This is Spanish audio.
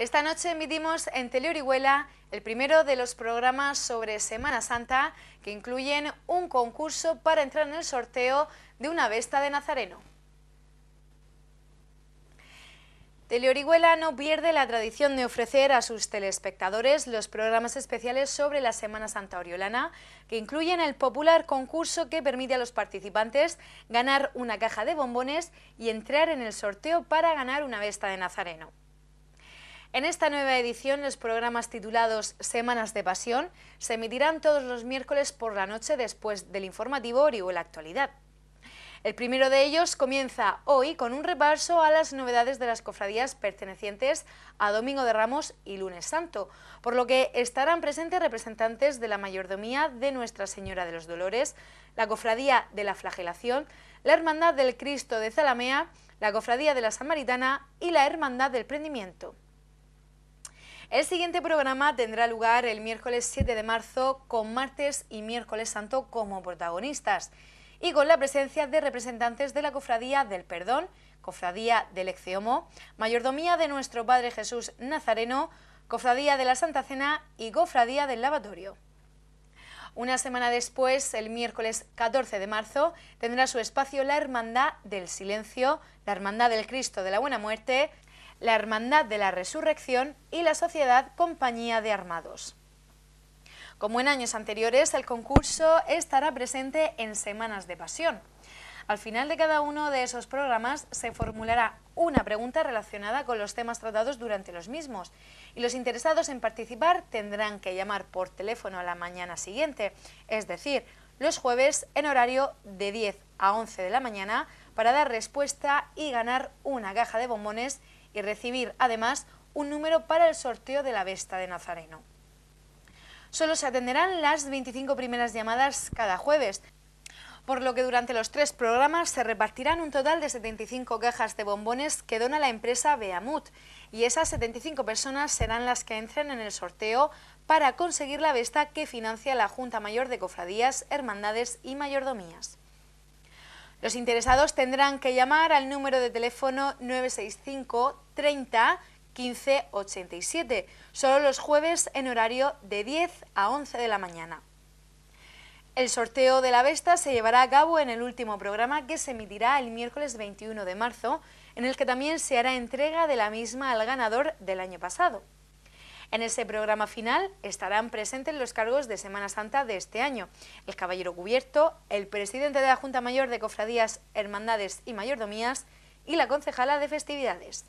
Esta noche emitimos en Teleorihuela el primero de los programas sobre Semana Santa que incluyen un concurso para entrar en el sorteo de una vesta de Nazareno. Teleorihuela no pierde la tradición de ofrecer a sus telespectadores los programas especiales sobre la Semana Santa Oriolana, que incluyen el popular concurso que permite a los participantes ganar una caja de bombones y entrar en el sorteo para ganar una vesta de Nazareno. En esta nueva edición, los programas titulados Semanas de Pasión se emitirán todos los miércoles por la noche después del informativo la Actualidad. El primero de ellos comienza hoy con un repaso a las novedades de las cofradías pertenecientes a Domingo de Ramos y Lunes Santo, por lo que estarán presentes representantes de la mayordomía de Nuestra Señora de los Dolores, la Cofradía de la Flagelación, la Hermandad del Cristo de Zalamea, la Cofradía de la Samaritana y la Hermandad del Prendimiento. El siguiente programa tendrá lugar el miércoles 7 de marzo con martes y miércoles santo como protagonistas y con la presencia de representantes de la Cofradía del Perdón, Cofradía del Exceomo, Mayordomía de nuestro Padre Jesús Nazareno, Cofradía de la Santa Cena y Cofradía del Lavatorio. Una semana después, el miércoles 14 de marzo, tendrá su espacio la Hermandad del Silencio, la Hermandad del Cristo de la Buena Muerte, la Hermandad de la Resurrección y la Sociedad Compañía de Armados. Como en años anteriores, el concurso estará presente en Semanas de Pasión. Al final de cada uno de esos programas se formulará una pregunta relacionada con los temas tratados durante los mismos y los interesados en participar tendrán que llamar por teléfono a la mañana siguiente, es decir, los jueves en horario de 10 a 11 de la mañana para dar respuesta y ganar una caja de bombones y recibir además un número para el sorteo de la Vesta de Nazareno. Solo se atenderán las 25 primeras llamadas cada jueves, por lo que durante los tres programas se repartirán un total de 75 cajas de bombones que dona la empresa Beamut, y esas 75 personas serán las que entren en el sorteo para conseguir la Vesta que financia la Junta Mayor de Cofradías, Hermandades y Mayordomías. Los interesados tendrán que llamar al número de teléfono 965 30 15 87, solo los jueves en horario de 10 a 11 de la mañana. El sorteo de la Vesta se llevará a cabo en el último programa que se emitirá el miércoles 21 de marzo, en el que también se hará entrega de la misma al ganador del año pasado. En ese programa final estarán presentes los cargos de Semana Santa de este año. El caballero cubierto, el presidente de la Junta Mayor de Cofradías, Hermandades y Mayordomías y la concejala de festividades.